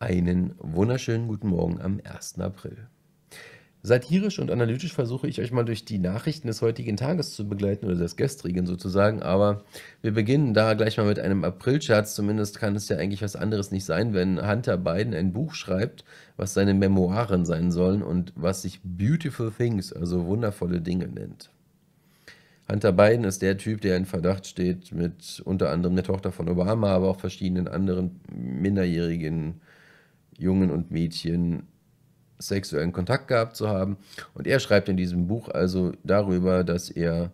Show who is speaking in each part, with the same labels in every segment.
Speaker 1: Einen wunderschönen guten Morgen am 1. April. Satirisch und analytisch versuche ich euch mal durch die Nachrichten des heutigen Tages zu begleiten oder des gestrigen sozusagen, aber wir beginnen da gleich mal mit einem Aprilscherz. Zumindest kann es ja eigentlich was anderes nicht sein, wenn Hunter Biden ein Buch schreibt, was seine Memoiren sein sollen und was sich Beautiful Things, also wundervolle Dinge nennt. Hunter Biden ist der Typ, der in Verdacht steht mit unter anderem der Tochter von Obama, aber auch verschiedenen anderen minderjährigen Jungen und Mädchen sexuellen Kontakt gehabt zu haben. Und er schreibt in diesem Buch also darüber, dass er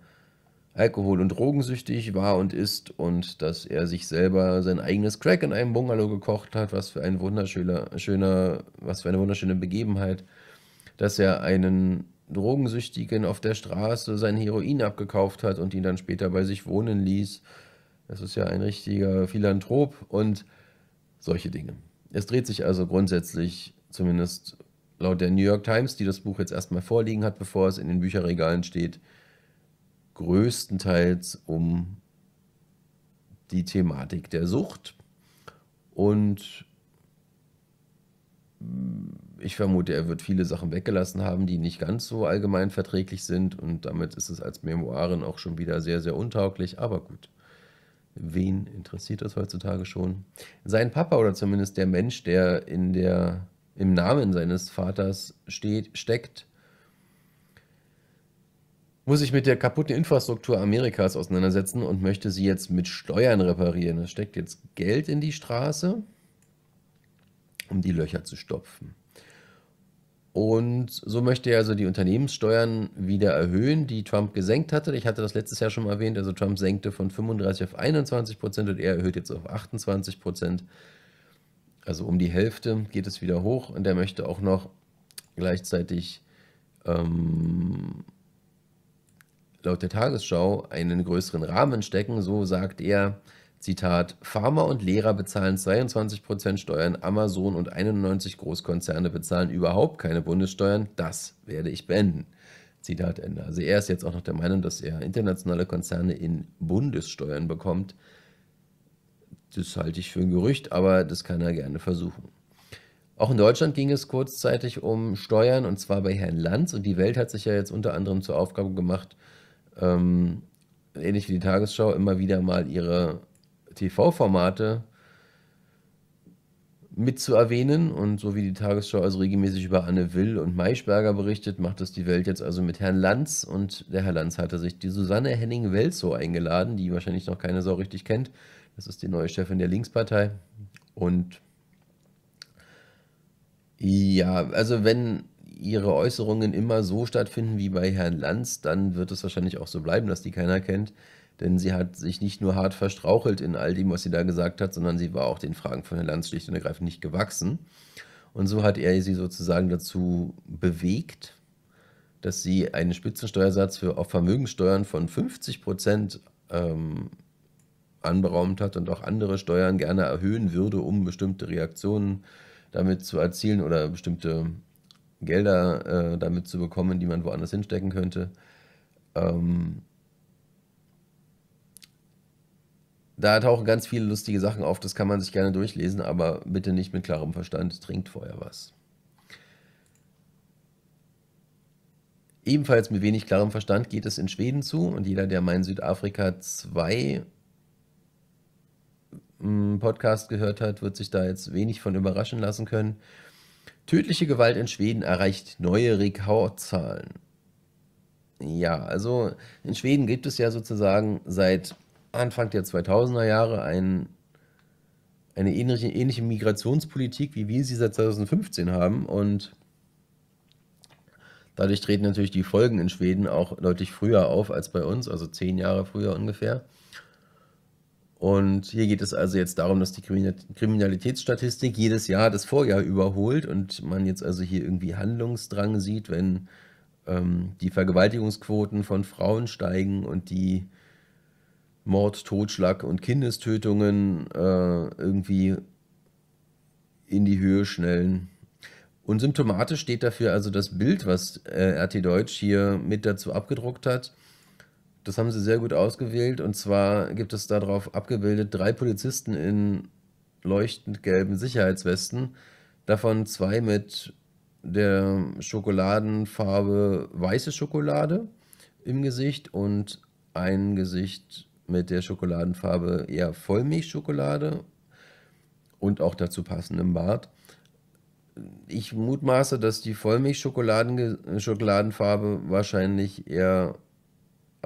Speaker 1: alkohol- und drogensüchtig war und ist und dass er sich selber sein eigenes Crack in einem Bungalow gekocht hat. Was für, ein wunderschöner, schöner, was für eine wunderschöne Begebenheit. Dass er einen Drogensüchtigen auf der Straße sein Heroin abgekauft hat und ihn dann später bei sich wohnen ließ. Das ist ja ein richtiger Philanthrop und solche Dinge. Es dreht sich also grundsätzlich, zumindest laut der New York Times, die das Buch jetzt erstmal vorliegen hat, bevor es in den Bücherregalen steht, größtenteils um die Thematik der Sucht. Und mm, ich vermute, er wird viele Sachen weggelassen haben, die nicht ganz so allgemein verträglich sind. Und damit ist es als Memoiren auch schon wieder sehr, sehr untauglich. Aber gut. Wen interessiert das heutzutage schon? Sein Papa oder zumindest der Mensch, der in der, im Namen seines Vaters steht, steckt, muss sich mit der kaputten Infrastruktur Amerikas auseinandersetzen und möchte sie jetzt mit Steuern reparieren. Es steckt jetzt Geld in die Straße, um die Löcher zu stopfen. Und so möchte er also die Unternehmenssteuern wieder erhöhen, die Trump gesenkt hatte. Ich hatte das letztes Jahr schon mal erwähnt. Also Trump senkte von 35 auf 21 Prozent und er erhöht jetzt auf 28 Prozent. Also um die Hälfte geht es wieder hoch. Und er möchte auch noch gleichzeitig ähm, laut der Tagesschau einen größeren Rahmen stecken. So sagt er, Zitat, Pharma und Lehrer bezahlen 22% Steuern, Amazon und 91 Großkonzerne bezahlen überhaupt keine Bundessteuern, das werde ich beenden. Zitat Ende. Also er ist jetzt auch noch der Meinung, dass er internationale Konzerne in Bundessteuern bekommt. Das halte ich für ein Gerücht, aber das kann er gerne versuchen. Auch in Deutschland ging es kurzzeitig um Steuern und zwar bei Herrn Lanz und die Welt hat sich ja jetzt unter anderem zur Aufgabe gemacht, ähm, ähnlich wie die Tagesschau, immer wieder mal ihre TV-Formate mit zu erwähnen. Und so wie die Tagesschau also regelmäßig über Anne Will und Maischberger berichtet, macht das die Welt jetzt also mit Herrn Lanz. Und der Herr Lanz hatte sich die Susanne Henning-Welzow eingeladen, die wahrscheinlich noch keine so richtig kennt. Das ist die neue Chefin der Linkspartei. Und ja, also wenn ihre Äußerungen immer so stattfinden wie bei Herrn Lanz, dann wird es wahrscheinlich auch so bleiben, dass die keiner kennt denn sie hat sich nicht nur hart verstrauchelt in all dem, was sie da gesagt hat, sondern sie war auch den Fragen von Herrn Lanz schlicht und ergreifend nicht gewachsen. Und so hat er sie sozusagen dazu bewegt, dass sie einen Spitzensteuersatz für auf Vermögenssteuern von 50 Prozent ähm, anberaumt hat und auch andere Steuern gerne erhöhen würde, um bestimmte Reaktionen damit zu erzielen oder bestimmte Gelder äh, damit zu bekommen, die man woanders hinstecken könnte. Ähm, da tauchen ganz viele lustige Sachen auf, das kann man sich gerne durchlesen, aber bitte nicht mit klarem Verstand, trinkt vorher was. Ebenfalls mit wenig klarem Verstand geht es in Schweden zu und jeder, der meinen Südafrika 2 mm, Podcast gehört hat, wird sich da jetzt wenig von überraschen lassen können. Tödliche Gewalt in Schweden erreicht neue Rekordzahlen. Ja, also in Schweden gibt es ja sozusagen seit Anfang der 2000er Jahre ein, eine ähnliche, ähnliche Migrationspolitik, wie wir sie seit 2015 haben. Und dadurch treten natürlich die Folgen in Schweden auch deutlich früher auf als bei uns, also zehn Jahre früher ungefähr. Und hier geht es also jetzt darum, dass die Kriminalitätsstatistik jedes Jahr das Vorjahr überholt und man jetzt also hier irgendwie Handlungsdrang sieht, wenn ähm, die Vergewaltigungsquoten von Frauen steigen und die Mord, Totschlag und Kindestötungen äh, irgendwie in die Höhe schnellen. Und symptomatisch steht dafür also das Bild, was äh, RT Deutsch hier mit dazu abgedruckt hat. Das haben sie sehr gut ausgewählt. Und zwar gibt es darauf abgebildet drei Polizisten in leuchtend gelben Sicherheitswesten. Davon zwei mit der Schokoladenfarbe weiße Schokolade im Gesicht und ein Gesicht mit der Schokoladenfarbe eher Vollmilchschokolade und auch dazu passendem Bart. Ich mutmaße, dass die Vollmilchschokoladenfarbe wahrscheinlich eher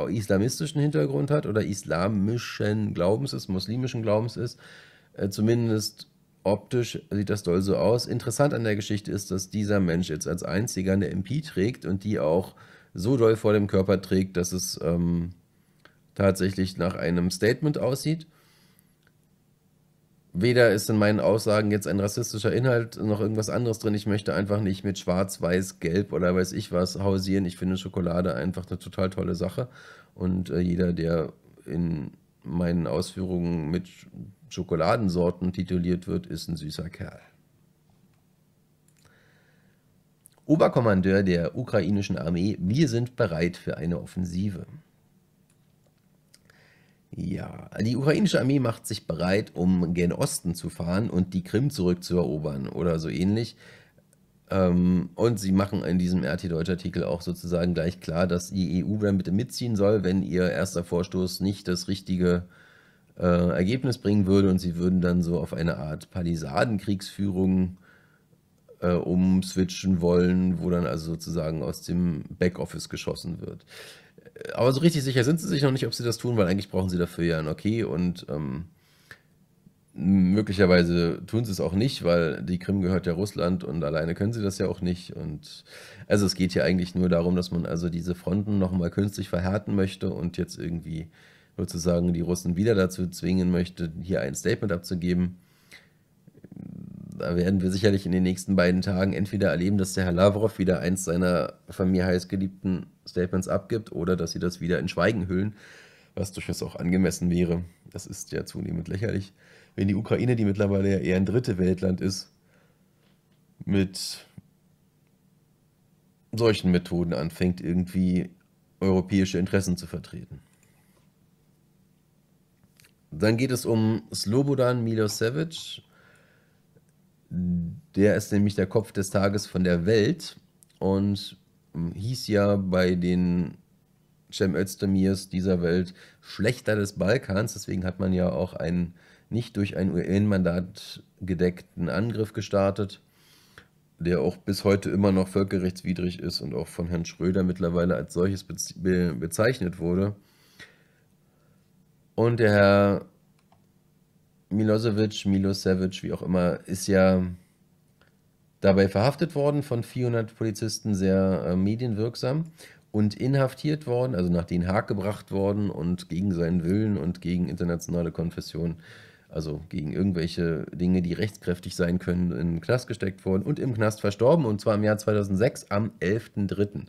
Speaker 1: islamistischen Hintergrund hat oder islamischen Glaubens ist, muslimischen Glaubens ist. Äh, zumindest optisch sieht das doll so aus. Interessant an der Geschichte ist, dass dieser Mensch jetzt als einziger eine MP trägt und die auch so doll vor dem Körper trägt, dass es ähm, tatsächlich nach einem Statement aussieht. Weder ist in meinen Aussagen jetzt ein rassistischer Inhalt noch irgendwas anderes drin. Ich möchte einfach nicht mit Schwarz, Weiß, Gelb oder weiß ich was hausieren. Ich finde Schokolade einfach eine total tolle Sache. Und äh, jeder, der in meinen Ausführungen mit Schokoladensorten tituliert wird, ist ein süßer Kerl. Oberkommandeur der ukrainischen Armee, wir sind bereit für eine Offensive. Ja, die ukrainische Armee macht sich bereit, um gen Osten zu fahren und die Krim zurückzuerobern oder so ähnlich. Ähm, und sie machen in diesem RT-Deutsch-Artikel auch sozusagen gleich klar, dass die EU dann bitte mitziehen soll, wenn ihr erster Vorstoß nicht das richtige äh, Ergebnis bringen würde. Und sie würden dann so auf eine Art Palisadenkriegsführung äh, umswitchen wollen, wo dann also sozusagen aus dem Backoffice geschossen wird aber so richtig sicher sind sie sich noch nicht, ob sie das tun, weil eigentlich brauchen sie dafür ja ein Okay und ähm, möglicherweise tun sie es auch nicht, weil die Krim gehört ja Russland und alleine können sie das ja auch nicht. Und also es geht hier eigentlich nur darum, dass man also diese Fronten nochmal künstlich verhärten möchte und jetzt irgendwie sozusagen die Russen wieder dazu zwingen möchte, hier ein Statement abzugeben da werden wir sicherlich in den nächsten beiden Tagen entweder erleben, dass der Herr Lavrov wieder eins seiner von mir heißgeliebten Statements abgibt oder dass sie das wieder in Schweigen hüllen, was durchaus auch angemessen wäre. Das ist ja zunehmend lächerlich. Wenn die Ukraine, die mittlerweile ja eher ein drittes Weltland ist, mit solchen Methoden anfängt, irgendwie europäische Interessen zu vertreten. Dann geht es um Slobodan Milosevic, der ist nämlich der Kopf des Tages von der Welt und hm, hieß ja bei den Cem Özdemirs dieser Welt Schlechter des Balkans. Deswegen hat man ja auch einen nicht durch ein UN-Mandat gedeckten Angriff gestartet, der auch bis heute immer noch völkerrechtswidrig ist und auch von Herrn Schröder mittlerweile als solches bezeichnet wurde. Und der Herr Milosevic, Milosevic, wie auch immer, ist ja dabei verhaftet worden von 400 Polizisten, sehr äh, medienwirksam und inhaftiert worden, also nach Den Haag gebracht worden und gegen seinen Willen und gegen internationale Konfession, also gegen irgendwelche Dinge, die rechtskräftig sein können, in den Knast gesteckt worden und im Knast verstorben und zwar im Jahr 2006 am 11.03.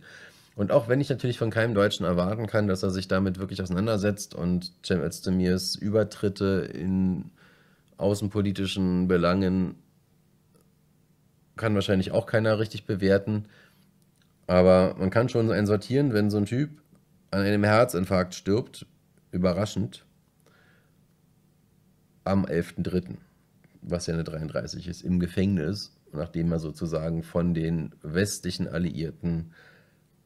Speaker 1: Und auch wenn ich natürlich von keinem Deutschen erwarten kann, dass er sich damit wirklich auseinandersetzt und Cem Özdemirs Übertritte in außenpolitischen Belangen kann wahrscheinlich auch keiner richtig bewerten. Aber man kann schon einen sortieren, wenn so ein Typ an einem Herzinfarkt stirbt, überraschend, am 11.03., was ja eine 33 ist, im Gefängnis, nachdem er sozusagen von den westlichen Alliierten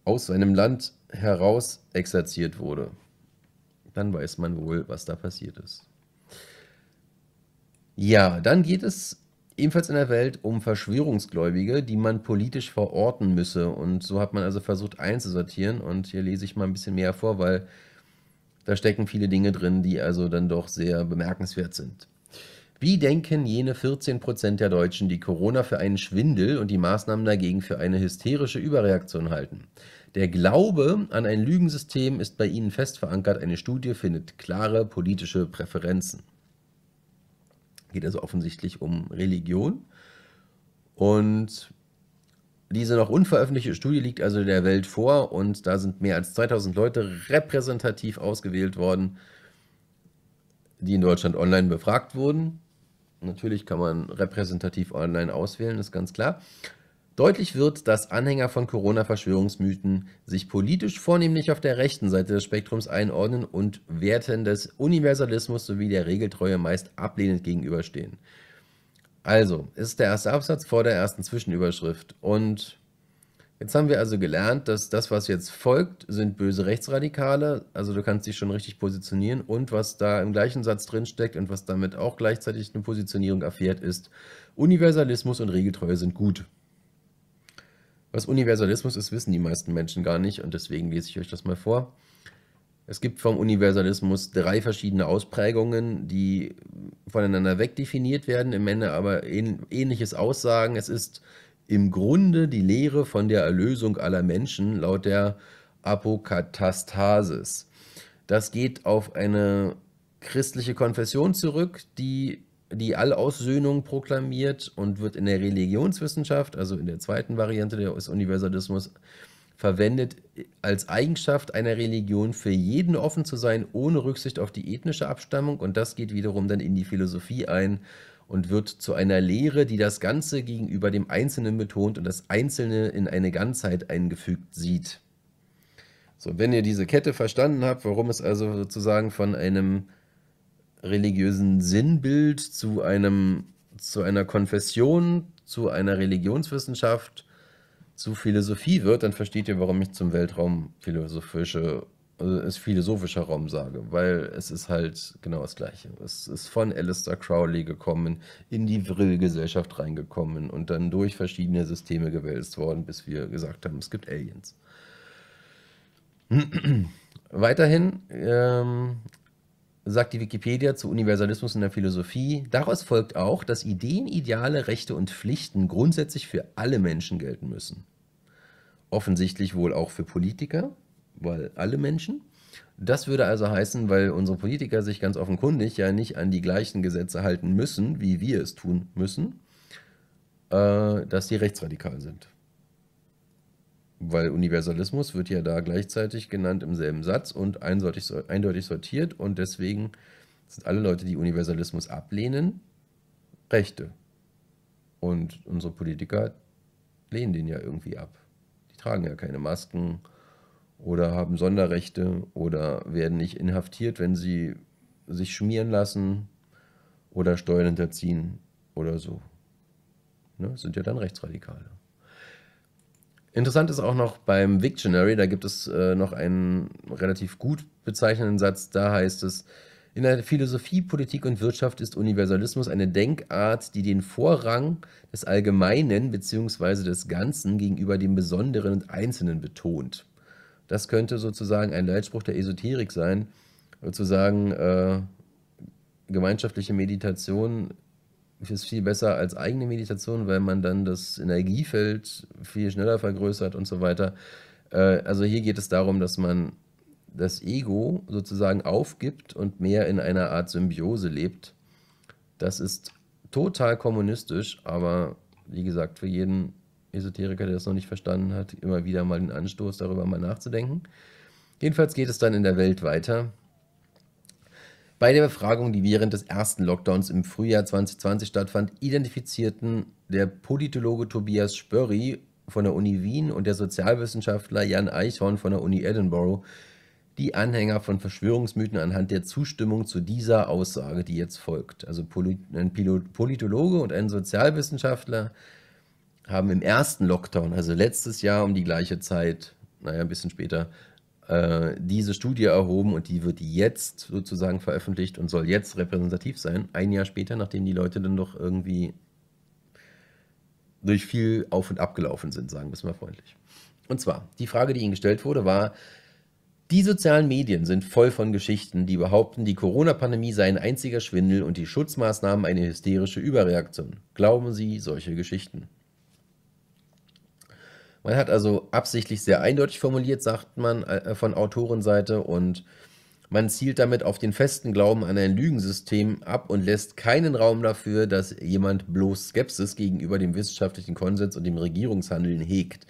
Speaker 1: aus seinem Land heraus exerziert wurde. Dann weiß man wohl, was da passiert ist. Ja, dann geht es ebenfalls in der Welt um Verschwörungsgläubige, die man politisch verorten müsse. Und so hat man also versucht einzusortieren. Und hier lese ich mal ein bisschen mehr vor, weil da stecken viele Dinge drin, die also dann doch sehr bemerkenswert sind. Wie denken jene 14 Prozent der Deutschen, die Corona für einen Schwindel und die Maßnahmen dagegen für eine hysterische Überreaktion halten? Der Glaube an ein Lügensystem ist bei ihnen fest verankert. Eine Studie findet klare politische Präferenzen geht also offensichtlich um Religion. Und diese noch unveröffentlichte Studie liegt also der Welt vor und da sind mehr als 2000 Leute repräsentativ ausgewählt worden, die in Deutschland online befragt wurden. Natürlich kann man repräsentativ online auswählen, ist ganz klar. Deutlich wird, dass Anhänger von Corona-Verschwörungsmythen sich politisch vornehmlich auf der rechten Seite des Spektrums einordnen und Werten des Universalismus sowie der Regeltreue meist ablehnend gegenüberstehen. Also, ist der erste Absatz vor der ersten Zwischenüberschrift. Und jetzt haben wir also gelernt, dass das, was jetzt folgt, sind böse Rechtsradikale. Also du kannst dich schon richtig positionieren. Und was da im gleichen Satz drinsteckt und was damit auch gleichzeitig eine Positionierung erfährt, ist, Universalismus und Regeltreue sind gut. Was Universalismus ist, wissen die meisten Menschen gar nicht und deswegen lese ich euch das mal vor. Es gibt vom Universalismus drei verschiedene Ausprägungen, die voneinander wegdefiniert werden, im Ende aber ähnliches aussagen. Es ist im Grunde die Lehre von der Erlösung aller Menschen laut der Apokatastasis. Das geht auf eine christliche Konfession zurück, die die Allaussöhnung proklamiert und wird in der Religionswissenschaft, also in der zweiten Variante des Universalismus, verwendet als Eigenschaft einer Religion für jeden offen zu sein, ohne Rücksicht auf die ethnische Abstammung. Und das geht wiederum dann in die Philosophie ein und wird zu einer Lehre, die das Ganze gegenüber dem Einzelnen betont und das Einzelne in eine Ganzheit eingefügt sieht. So, wenn ihr diese Kette verstanden habt, warum es also sozusagen von einem religiösen Sinnbild, zu einem, zu einer Konfession, zu einer Religionswissenschaft, zu Philosophie wird, dann versteht ihr, warum ich zum Weltraum philosophische, äh, es philosophischer Raum sage, weil es ist halt genau das Gleiche. Es ist von Alistair Crowley gekommen, in die Vril-Gesellschaft reingekommen und dann durch verschiedene Systeme gewälzt worden, bis wir gesagt haben, es gibt Aliens. Weiterhin ähm, sagt die Wikipedia zu Universalismus in der Philosophie, daraus folgt auch, dass Ideen, Ideale, Rechte und Pflichten grundsätzlich für alle Menschen gelten müssen. Offensichtlich wohl auch für Politiker, weil alle Menschen. Das würde also heißen, weil unsere Politiker sich ganz offenkundig ja nicht an die gleichen Gesetze halten müssen, wie wir es tun müssen, äh, dass sie rechtsradikal sind weil Universalismus wird ja da gleichzeitig genannt im selben Satz und eindeutig, sortiert und deswegen sind alle Leute, die Universalismus ablehnen, Rechte. Und unsere Politiker lehnen den ja irgendwie ab. Die tragen ja keine Masken oder haben Sonderrechte oder werden nicht inhaftiert, wenn sie sich schmieren lassen oder Steuern hinterziehen oder so. Ne? sind ja dann Rechtsradikale. Interessant ist auch noch beim Victionary, da gibt es äh, noch einen relativ gut bezeichnenden Satz, da heißt es, in der Philosophie, Politik und Wirtschaft ist Universalismus eine Denkart, die den Vorrang des Allgemeinen bzw. des Ganzen gegenüber dem Besonderen und Einzelnen betont. Das könnte sozusagen ein Leitspruch der Esoterik sein, sozusagen äh, äh, gemeinschaftliche Meditation ich finde es viel besser als eigene Meditation, weil man dann das Energiefeld viel schneller vergrößert und so weiter. Äh, also hier geht es darum, dass man das Ego sozusagen aufgibt und mehr in einer Art Symbiose lebt. Das ist total kommunistisch, aber wie gesagt, für jeden Esoteriker, der das noch nicht verstanden hat, immer wieder mal den Anstoß, darüber mal nachzudenken. Jedenfalls geht es dann in der Welt weiter. Bei der Befragung, die während des ersten Lockdowns im Frühjahr 2020 stattfand, identifizierten der Politologe Tobias Spörri von der Uni Wien und der Sozialwissenschaftler Jan Eichhorn von der Uni Edinburgh die Anhänger von Verschwörungsmythen anhand der Zustimmung zu dieser Aussage, die jetzt folgt. Also ein Politologe und ein Sozialwissenschaftler haben im ersten Lockdown, also letztes Jahr um die gleiche Zeit, naja, ein bisschen später, äh, diese Studie erhoben und die wird jetzt sozusagen veröffentlicht und soll jetzt repräsentativ sein, ein Jahr später, nachdem die Leute dann doch irgendwie durch viel auf und ab gelaufen sind, sagen wir es mal freundlich. Und zwar, die Frage, die Ihnen gestellt wurde, war, die sozialen Medien sind voll von Geschichten, die behaupten, die Corona-Pandemie sei ein einziger Schwindel und die Schutzmaßnahmen eine hysterische Überreaktion. Glauben Sie solche Geschichten? Man hat also absichtlich sehr eindeutig formuliert, sagt man äh, von Autorenseite, und man zielt damit auf den festen Glauben an ein Lügensystem ab und lässt keinen Raum dafür, dass jemand bloß Skepsis gegenüber dem wissenschaftlichen Konsens und dem Regierungshandeln hegt.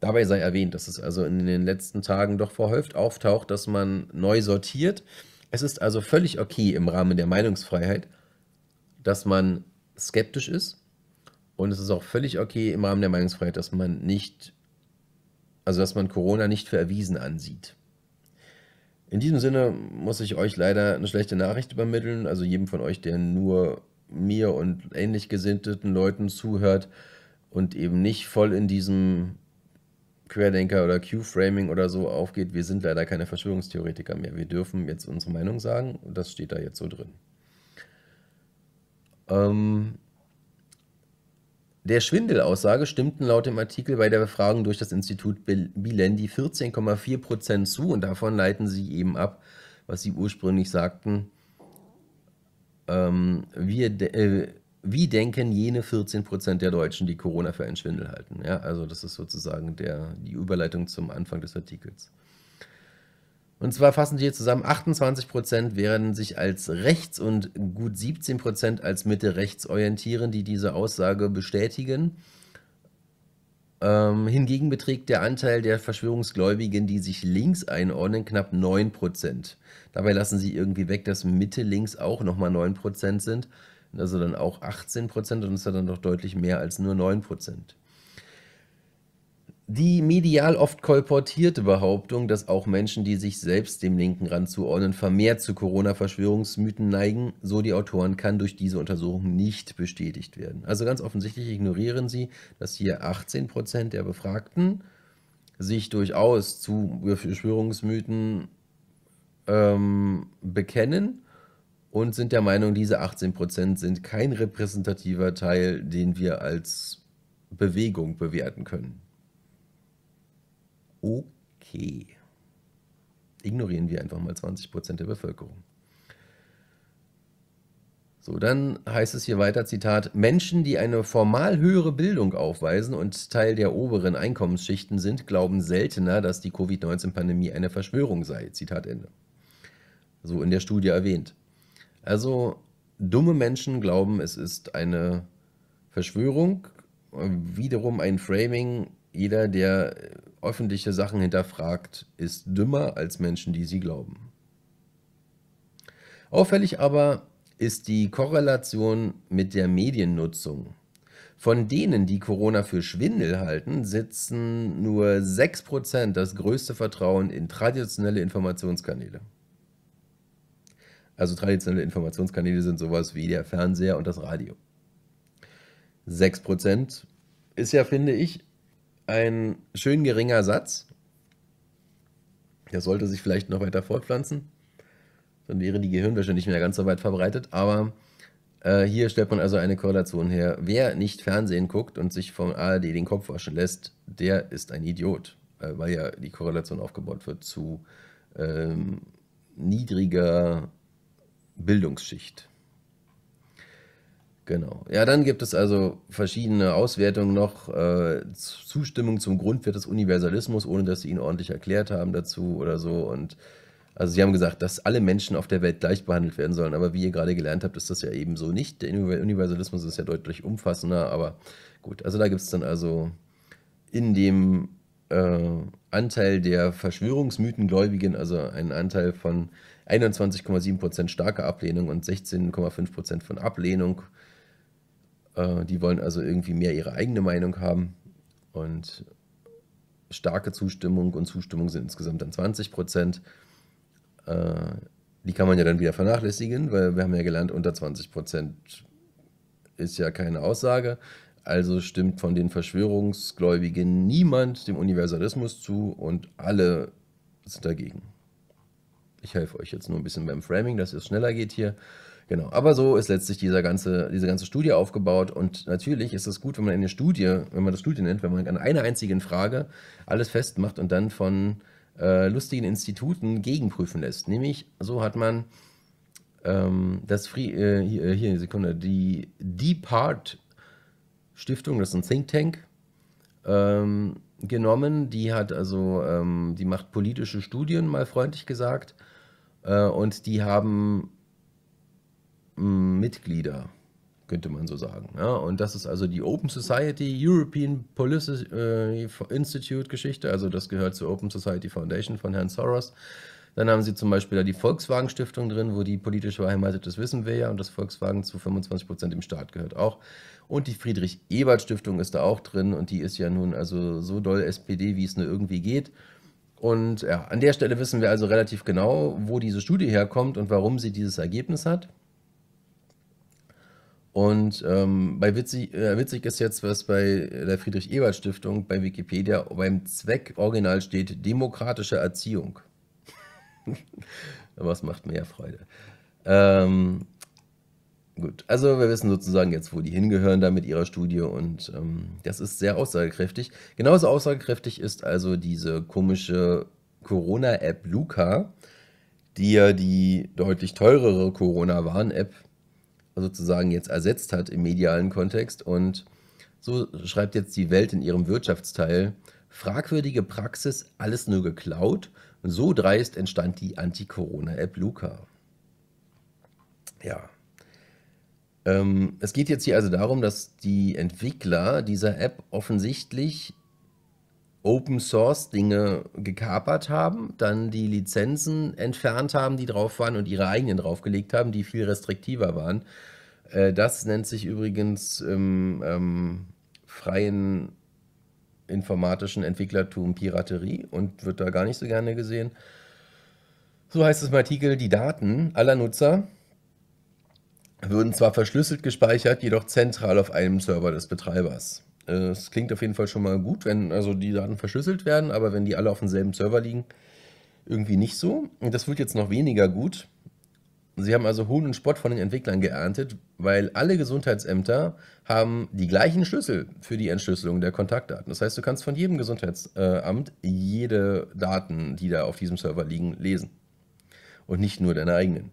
Speaker 1: Dabei sei erwähnt, dass es also in den letzten Tagen doch verhäuft auftaucht, dass man neu sortiert. Es ist also völlig okay im Rahmen der Meinungsfreiheit, dass man skeptisch ist und es ist auch völlig okay im Rahmen der Meinungsfreiheit, dass man nicht, also dass man Corona nicht für erwiesen ansieht. In diesem Sinne muss ich euch leider eine schlechte Nachricht übermitteln, also jedem von euch, der nur mir und ähnlich gesinnten Leuten zuhört und eben nicht voll in diesem Querdenker oder Q-Framing oder so aufgeht. Wir sind leider keine Verschwörungstheoretiker mehr. Wir dürfen jetzt unsere Meinung sagen und das steht da jetzt so drin. Ähm, der Schwindelaussage stimmten laut dem Artikel bei der Befragung durch das Institut Bilendi 14,4 zu und davon leiten sie eben ab, was sie ursprünglich sagten. Ähm, wir de äh, wie denken jene 14 der Deutschen, die Corona für einen Schwindel halten? Ja, also das ist sozusagen der, die Überleitung zum Anfang des Artikels. Und zwar fassen die hier zusammen, 28% werden sich als rechts und gut 17% als Mitte rechts orientieren, die diese Aussage bestätigen. Ähm, hingegen beträgt der Anteil der Verschwörungsgläubigen, die sich links einordnen, knapp 9%. Dabei lassen sie irgendwie weg, dass Mitte links auch nochmal 9% sind. Also dann auch 18% und das ist dann doch deutlich mehr als nur 9%. Die medial oft kolportierte Behauptung, dass auch Menschen, die sich selbst dem linken Rand zuordnen, vermehrt zu Corona-Verschwörungsmythen neigen, so die Autoren, kann durch diese Untersuchung nicht bestätigt werden. Also ganz offensichtlich ignorieren sie, dass hier 18 Prozent der Befragten sich durchaus zu Verschwörungsmythen ähm, bekennen und sind der Meinung, diese 18 Prozent sind kein repräsentativer Teil, den wir als Bewegung bewerten können okay. Ignorieren wir einfach mal 20% der Bevölkerung. So, dann heißt es hier weiter, Zitat, Menschen, die eine formal höhere Bildung aufweisen und Teil der oberen Einkommensschichten sind, glauben seltener, dass die Covid-19-Pandemie eine Verschwörung sei. Zitat Ende. So in der Studie erwähnt. Also dumme Menschen glauben, es ist eine Verschwörung. Wiederum ein Framing. Jeder, der öffentliche Sachen hinterfragt, ist dümmer als Menschen, die sie glauben. Auffällig aber ist die Korrelation mit der Mediennutzung. Von denen, die Corona für Schwindel halten, sitzen nur 6% das größte Vertrauen in traditionelle Informationskanäle. Also traditionelle Informationskanäle sind sowas wie der Fernseher und das Radio. 6% ist ja, finde ich, ein schön geringer Satz. Der sollte sich vielleicht noch weiter fortpflanzen. Dann wäre die Gehirnwäsche nicht mehr ganz so weit verbreitet. Aber äh, hier stellt man also eine Korrelation her. Wer nicht Fernsehen guckt und sich vom ARD den Kopf waschen lässt, der ist ein Idiot. Äh, weil ja die Korrelation aufgebaut wird zu ähm, niedriger Bildungsschicht. Genau. Ja, dann gibt es also verschiedene Auswertungen noch. Äh, Zustimmung zum Grundwert des Universalismus, ohne dass sie ihn ordentlich erklärt haben dazu oder so. Und also sie haben gesagt, dass alle Menschen auf der Welt gleich behandelt werden sollen. Aber wie ihr gerade gelernt habt, ist das ja eben so nicht. Der Universalismus ist ja deutlich umfassender. Aber gut, also da gibt es dann also in dem äh, Anteil der Verschwörungsmythengläubigen, also einen Anteil von 21,7% starker Ablehnung und 16,5% von Ablehnung. Äh, die wollen also irgendwie mehr ihre eigene Meinung haben und starke Zustimmung und Zustimmung sind insgesamt dann 20 Prozent. Äh, die kann man ja dann wieder vernachlässigen, weil wir haben ja gelernt, unter 20 Prozent ist ja keine Aussage. Also stimmt von den Verschwörungsgläubigen niemand dem Universalismus zu und alle sind dagegen. Ich helfe euch jetzt nur ein bisschen beim Framing, dass es schneller geht hier. Genau, aber so ist letztlich dieser ganze, diese ganze Studie aufgebaut und natürlich ist es gut, wenn man eine Studie, wenn man das Studie nennt, wenn man an einer einzigen Frage alles festmacht und dann von äh, lustigen Instituten gegenprüfen lässt. Nämlich, so hat man ähm, das Free, äh, hier, äh, hier, Sekunde, die Depart Stiftung, das ist ein Think Tank, ähm, genommen. Die hat also, ähm, die macht politische Studien, mal freundlich gesagt. Äh, und die haben Mitglieder, könnte man so sagen. Ja, und das ist also die Open Society European Policy äh, Institute Geschichte, also das gehört zur Open Society Foundation von Herrn Soros. Dann haben sie zum Beispiel da die Volkswagen Stiftung drin, wo die politisch beheimatet ist, wissen wir ja, und das Volkswagen zu 25 Prozent im Staat gehört auch. Und die Friedrich-Ebert-Stiftung ist da auch drin und die ist ja nun also so doll SPD, wie es nur irgendwie geht. Und ja, an der Stelle wissen wir also relativ genau, wo diese Studie herkommt und warum sie dieses Ergebnis hat. Und ähm, bei witzig, äh, witzig ist jetzt, was bei der Friedrich-Ebert-Stiftung bei Wikipedia beim Zweck original steht: demokratische Erziehung. Aber es macht mir ja Freude. Ähm, gut, also wir wissen sozusagen jetzt, wo die hingehören da mit ihrer Studie und ähm, das ist sehr aussagekräftig. Genauso aussagekräftig ist also diese komische Corona-App Luca, die ja die deutlich teurere Corona-Warn-App sozusagen jetzt ersetzt hat im medialen Kontext. Und so schreibt jetzt die Welt in ihrem Wirtschaftsteil, fragwürdige Praxis, alles nur geklaut. So dreist entstand die Anti-Corona-App Luca. Ja. Ähm, es geht jetzt hier also darum, dass die Entwickler dieser App offensichtlich Open Source Dinge gekapert haben, dann die Lizenzen entfernt haben, die drauf waren und ihre eigenen draufgelegt haben, die viel restriktiver waren. Äh, das nennt sich übrigens im ähm, freien informatischen Entwicklertum Piraterie und wird da gar nicht so gerne gesehen. So heißt es im Artikel, die Daten aller Nutzer würden zwar verschlüsselt gespeichert, jedoch zentral auf einem Server des Betreibers. Es klingt auf jeden Fall schon mal gut, wenn also die Daten verschlüsselt werden, aber wenn die alle auf demselben Server liegen, irgendwie nicht so. Und das wird jetzt noch weniger gut. Sie haben also hohen Spott von den Entwicklern geerntet, weil alle Gesundheitsämter haben die gleichen Schlüssel für die Entschlüsselung der Kontaktdaten. Das heißt, du kannst von jedem Gesundheitsamt jede Daten, die da auf diesem Server liegen, lesen. Und nicht nur deine eigenen.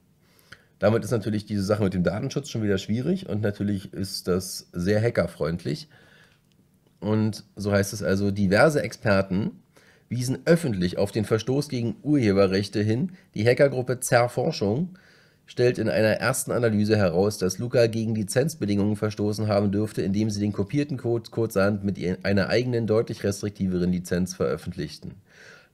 Speaker 1: Damit ist natürlich diese Sache mit dem Datenschutz schon wieder schwierig und natürlich ist das sehr hackerfreundlich. Und so heißt es also, diverse Experten wiesen öffentlich auf den Verstoß gegen Urheberrechte hin. Die Hackergruppe Zerforschung stellt in einer ersten Analyse heraus, dass Luca gegen Lizenzbedingungen verstoßen haben dürfte, indem sie den kopierten Code kurzerhand mit einer eigenen, deutlich restriktiveren Lizenz veröffentlichten.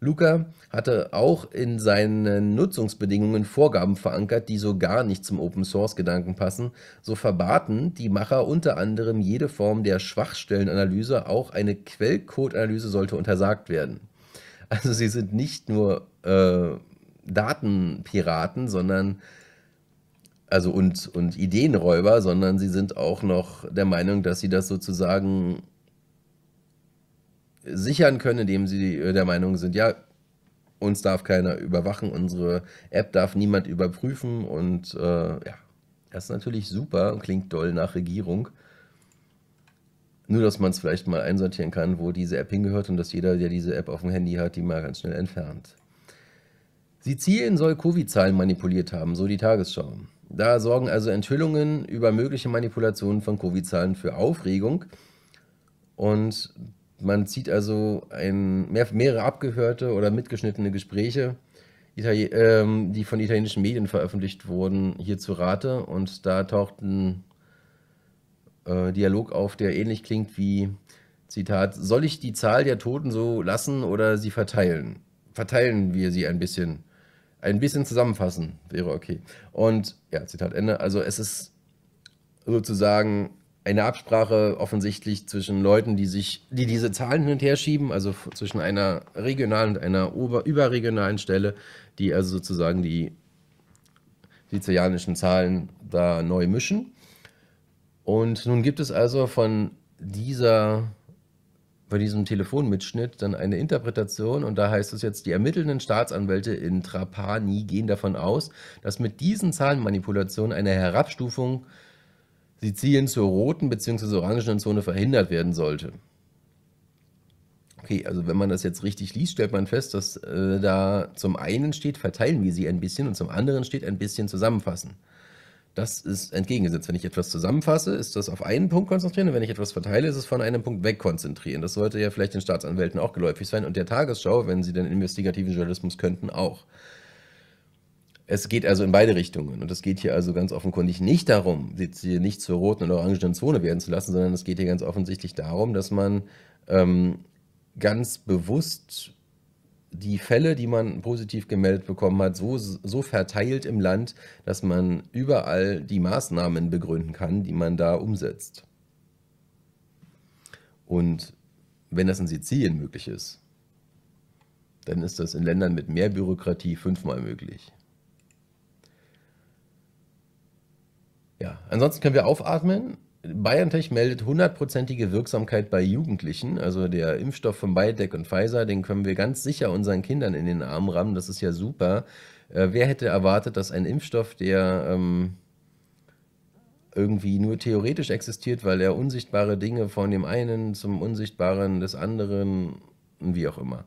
Speaker 1: Luca hatte auch in seinen Nutzungsbedingungen Vorgaben verankert, die so gar nicht zum Open-Source-Gedanken passen. So verbaten die Macher unter anderem jede Form der Schwachstellenanalyse, auch eine Quellcode-Analyse sollte untersagt werden. Also sie sind nicht nur äh, Datenpiraten, sondern also und, und Ideenräuber, sondern sie sind auch noch der Meinung, dass sie das sozusagen sichern können, indem sie äh, der Meinung sind, ja, uns darf keiner überwachen, unsere App darf niemand überprüfen und äh, ja, das ist natürlich super und klingt doll nach Regierung. Nur, dass man es vielleicht mal einsortieren kann, wo diese App hingehört und dass jeder, der diese App auf dem Handy hat, die mal ganz schnell entfernt. Sizilien soll Covid-Zahlen manipuliert haben, so die Tagesschau. Da sorgen also Enthüllungen über mögliche Manipulationen von Covid-Zahlen für Aufregung. Und man zieht also ein, mehr, mehrere abgehörte oder mitgeschnittene Gespräche, Itali ähm, die von italienischen Medien veröffentlicht wurden, hier zu Rate. Und da taucht ein äh, Dialog auf, der ähnlich klingt wie, Zitat, soll ich die Zahl der Toten so lassen oder sie verteilen? Verteilen wir sie ein bisschen. Ein bisschen zusammenfassen wäre okay. Und ja, Zitat Ende. Also es ist sozusagen eine Absprache offensichtlich zwischen Leuten, die sich, die diese Zahlen hin und her schieben, also zwischen einer regionalen und einer ober, überregionalen Stelle, die also sozusagen die sizilianischen Zahlen da neu mischen. Und nun gibt es also von dieser bei diesem Telefonmitschnitt dann eine Interpretation und da heißt es jetzt, die ermittelnden Staatsanwälte in Trapani gehen davon aus, dass mit diesen Zahlenmanipulationen eine Herabstufung Sizilien zur roten bzw. orangenen Zone verhindert werden sollte. Okay, also wenn man das jetzt richtig liest, stellt man fest, dass äh, da zum einen steht, verteilen wir sie ein bisschen und zum anderen steht ein bisschen zusammenfassen. Das ist entgegengesetzt. Wenn ich etwas zusammenfasse, ist das auf einen Punkt konzentrieren und wenn ich etwas verteile, ist es von einem Punkt weg konzentrieren. Das sollte ja vielleicht den Staatsanwälten auch geläufig sein und der Tagesschau, wenn sie den investigativen Journalismus könnten, auch. Es geht also in beide Richtungen. Und es geht hier also ganz offenkundig nicht darum, jetzt hier nicht zur roten oder orangenen Zone werden zu lassen, sondern es geht hier ganz offensichtlich darum, dass man ähm, ganz bewusst die Fälle, die man positiv gemeldet bekommen hat, so, so verteilt im Land, dass man überall die Maßnahmen begründen kann, die man da umsetzt. Und wenn das in Sizilien möglich ist, dann ist das in Ländern mit mehr Bürokratie fünfmal möglich. Ja, ansonsten können wir aufatmen. BioNTech meldet hundertprozentige Wirksamkeit bei Jugendlichen. Also der Impfstoff von BioNTech und Pfizer, den können wir ganz sicher unseren Kindern in den Arm rammen. Das ist ja super. Äh, wer hätte erwartet, dass ein Impfstoff, der ähm, irgendwie nur theoretisch existiert, weil er unsichtbare Dinge von dem einen zum Unsichtbaren des anderen wie auch immer,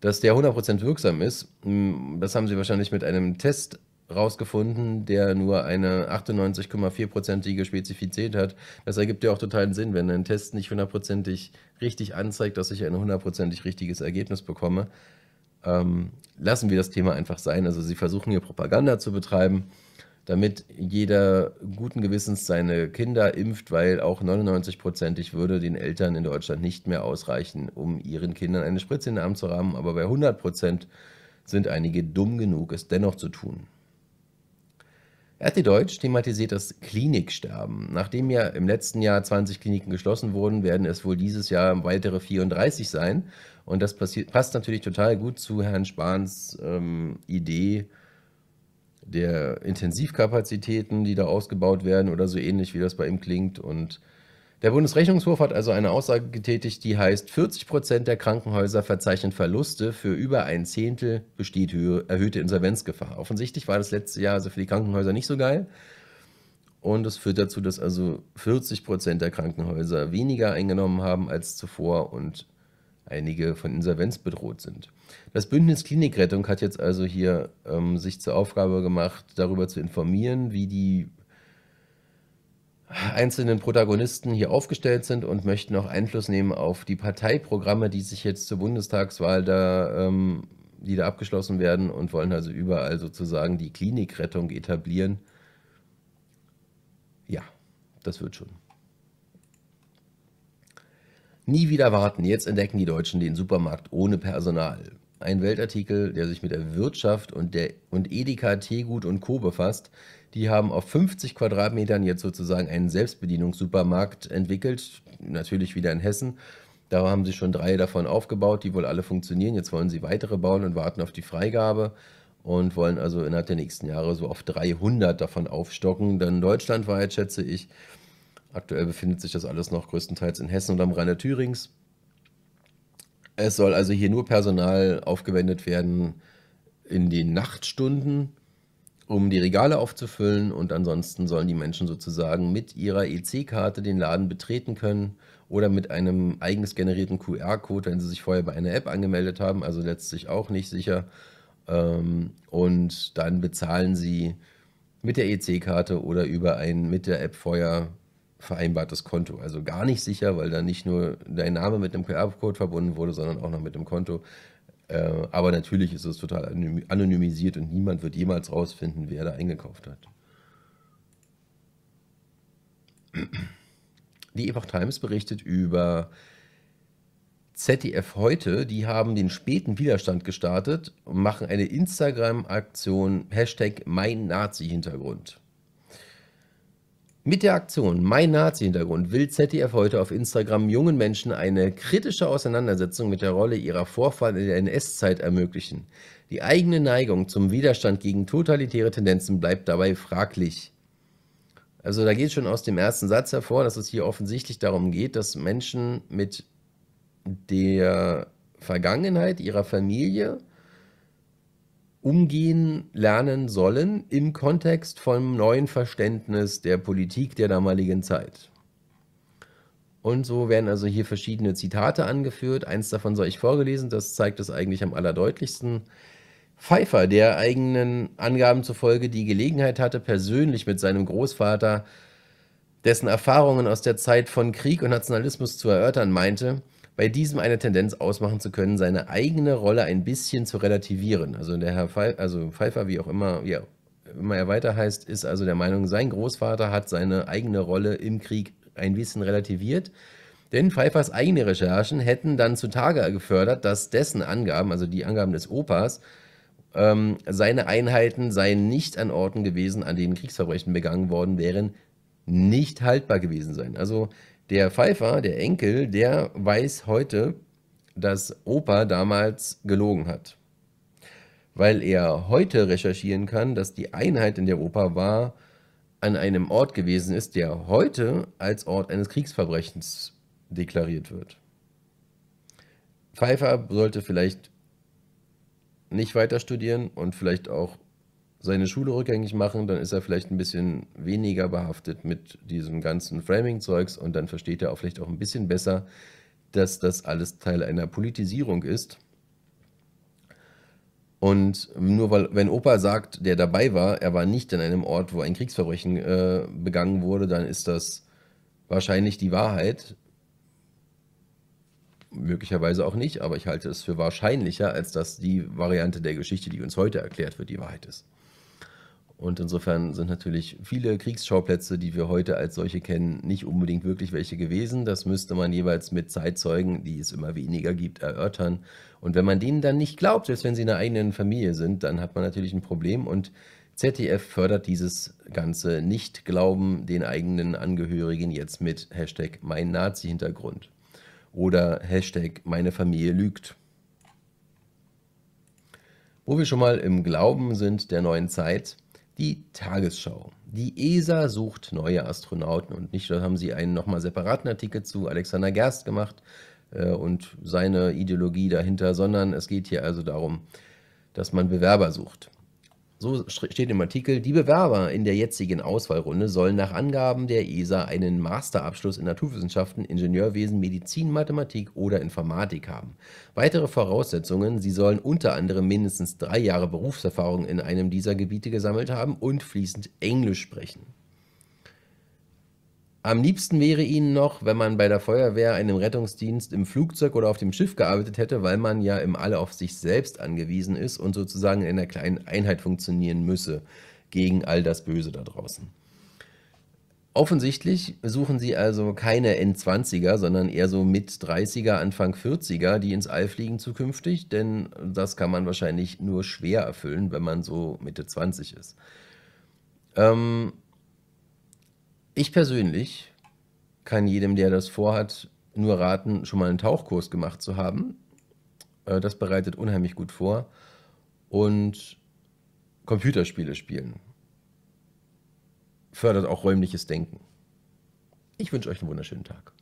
Speaker 1: dass der 100% wirksam ist, hm, das haben sie wahrscheinlich mit einem Test rausgefunden, der nur eine 98,4%ige prozentige Spezifizität hat. Das ergibt ja auch totalen Sinn, wenn ein Test nicht hundertprozentig richtig anzeigt, dass ich ein hundertprozentig richtiges Ergebnis bekomme. Ähm, lassen wir das Thema einfach sein. Also sie versuchen hier Propaganda zu betreiben, damit jeder guten Gewissens seine Kinder impft, weil auch 99%ig würde den Eltern in Deutschland nicht mehr ausreichen, um ihren Kindern eine Spritze in den Arm zu rahmen. Aber bei 100 sind einige dumm genug, es dennoch zu tun. RT Deutsch thematisiert das Kliniksterben. Nachdem ja im letzten Jahr 20 Kliniken geschlossen wurden, werden es wohl dieses Jahr weitere 34 sein. Und das passt natürlich total gut zu Herrn Spahns ähm, Idee der Intensivkapazitäten, die da ausgebaut werden oder so ähnlich, wie das bei ihm klingt. Und der Bundesrechnungshof hat also eine Aussage getätigt, die heißt, 40 Prozent der Krankenhäuser verzeichnen Verluste, für über ein Zehntel besteht erhöhte Insolvenzgefahr. Offensichtlich war das letzte Jahr also für die Krankenhäuser nicht so geil. Und es führt dazu, dass also 40 Prozent der Krankenhäuser weniger eingenommen haben als zuvor und einige von Insolvenz bedroht sind. Das Bündnis Klinikrettung hat jetzt also hier ähm, sich zur Aufgabe gemacht, darüber zu informieren, wie die einzelnen Protagonisten hier aufgestellt sind und möchten auch Einfluss nehmen auf die Parteiprogramme, die sich jetzt zur Bundestagswahl da, ähm, die da abgeschlossen werden und wollen also überall sozusagen die Klinikrettung etablieren. Ja, das wird schon. Nie wieder warten, jetzt entdecken die Deutschen den Supermarkt ohne Personal. Ein Weltartikel, der sich mit der Wirtschaft und, der, und Edeka, Teegut und Co. befasst, die haben auf 50 Quadratmetern jetzt sozusagen einen Selbstbedienungssupermarkt entwickelt, natürlich wieder in Hessen. Da haben sie schon drei davon aufgebaut, die wohl alle funktionieren. Jetzt wollen sie weitere bauen und warten auf die Freigabe und wollen also innerhalb der nächsten Jahre so auf 300 davon aufstocken. Dann deutschlandweit schätze ich. Aktuell befindet sich das alles noch größtenteils in Hessen und am Rande Thürings. Es soll also hier nur Personal aufgewendet werden in den Nachtstunden um die Regale aufzufüllen und ansonsten sollen die Menschen sozusagen mit ihrer EC-Karte den Laden betreten können oder mit einem eigens generierten QR-Code, wenn sie sich vorher bei einer App angemeldet haben, also letztlich auch nicht sicher. Ähm, und dann bezahlen sie mit der EC-Karte oder über ein mit der App vorher vereinbartes Konto. Also gar nicht sicher, weil da nicht nur dein Name mit dem QR-Code verbunden wurde, sondern auch noch mit dem Konto. Äh, aber natürlich ist es total anonymisiert und niemand wird jemals rausfinden, wer da eingekauft hat. Die Epoch Times berichtet über ZDF heute, die haben den späten Widerstand gestartet und machen eine Instagram-Aktion Hashtag Mein Nazi-Hintergrund. Mit der Aktion Mein Nazi-Hintergrund will ZDF heute auf Instagram jungen Menschen eine kritische Auseinandersetzung mit der Rolle ihrer Vorfahren in der NS-Zeit ermöglichen. Die eigene Neigung zum Widerstand gegen totalitäre Tendenzen bleibt dabei fraglich. Also da geht schon aus dem ersten Satz hervor, dass es hier offensichtlich darum geht, dass Menschen mit der Vergangenheit ihrer Familie umgehen lernen sollen im Kontext vom neuen Verständnis der Politik der damaligen Zeit. Und so werden also hier verschiedene Zitate angeführt. Eins davon soll ich vorgelesen, das zeigt es eigentlich am allerdeutlichsten. Pfeiffer, der eigenen Angaben zufolge die Gelegenheit hatte, persönlich mit seinem Großvater dessen Erfahrungen aus der Zeit von Krieg und Nationalismus zu erörtern, meinte, bei diesem eine Tendenz ausmachen zu können, seine eigene Rolle ein bisschen zu relativieren. Also der Herr Pfeiffer, also Pfeiffer wie auch immer, ja, immer er weiter heißt, ist also der Meinung, sein Großvater hat seine eigene Rolle im Krieg ein bisschen relativiert. Denn Pfeiffers eigene Recherchen hätten dann zutage gefördert, dass dessen Angaben, also die Angaben des Opas, ähm, seine Einheiten seien nicht an Orten gewesen, an denen Kriegsverbrechen begangen worden wären, nicht haltbar gewesen seien. Also der Pfeifer, der Enkel, der weiß heute, dass Opa damals gelogen hat. Weil er heute recherchieren kann, dass die Einheit, in der Opa war, an einem Ort gewesen ist, der heute als Ort eines Kriegsverbrechens deklariert wird. Pfeiffer sollte vielleicht nicht weiter studieren und vielleicht auch seine Schule rückgängig machen, dann ist er vielleicht ein bisschen weniger behaftet mit diesem ganzen Framing-Zeugs und dann versteht er auch vielleicht auch ein bisschen besser, dass das alles Teil einer Politisierung ist. Und nur weil, wenn Opa sagt, der dabei war, er war nicht in einem Ort, wo ein Kriegsverbrechen äh, begangen wurde, dann ist das wahrscheinlich die Wahrheit. Möglicherweise auch nicht, aber ich halte es für wahrscheinlicher, als dass die Variante der Geschichte, die uns heute erklärt wird, die Wahrheit ist. Und insofern sind natürlich viele Kriegsschauplätze, die wir heute als solche kennen, nicht unbedingt wirklich welche gewesen. Das müsste man jeweils mit Zeitzeugen, die es immer weniger gibt, erörtern. Und wenn man denen dann nicht glaubt, selbst wenn sie in der eigenen Familie sind, dann hat man natürlich ein Problem. Und ZDF fördert dieses ganze Nicht-Glauben den eigenen Angehörigen jetzt mit Hashtag Mein Nazi-Hintergrund oder Hashtag Meine Familie lügt. Wo wir schon mal im Glauben sind der neuen Zeit – die Tagesschau. Die ESA sucht neue Astronauten und nicht nur haben sie einen nochmal separaten Artikel zu Alexander Gerst gemacht äh, und seine Ideologie dahinter, sondern es geht hier also darum, dass man Bewerber sucht. So steht im Artikel, die Bewerber in der jetzigen Auswahlrunde sollen nach Angaben der ESA einen Masterabschluss in Naturwissenschaften, Ingenieurwesen, Medizin, Mathematik oder Informatik haben. Weitere Voraussetzungen, sie sollen unter anderem mindestens drei Jahre Berufserfahrung in einem dieser Gebiete gesammelt haben und fließend Englisch sprechen. Am liebsten wäre ihnen noch, wenn man bei der Feuerwehr, einem Rettungsdienst, im Flugzeug oder auf dem Schiff gearbeitet hätte, weil man ja im Alle auf sich selbst angewiesen ist und sozusagen in einer kleinen Einheit funktionieren müsse gegen all das Böse da draußen. Offensichtlich suchen sie also keine N20er, sondern eher so mit 30er, Anfang 40er, die ins All fliegen zukünftig, denn das kann man wahrscheinlich nur schwer erfüllen, wenn man so Mitte 20 ist. Ähm, ich persönlich kann jedem, der das vorhat, nur raten, schon mal einen Tauchkurs gemacht zu haben. Äh, das bereitet unheimlich gut vor. Und Computerspiele spielen fördert auch räumliches Denken. Ich wünsche euch einen wunderschönen Tag.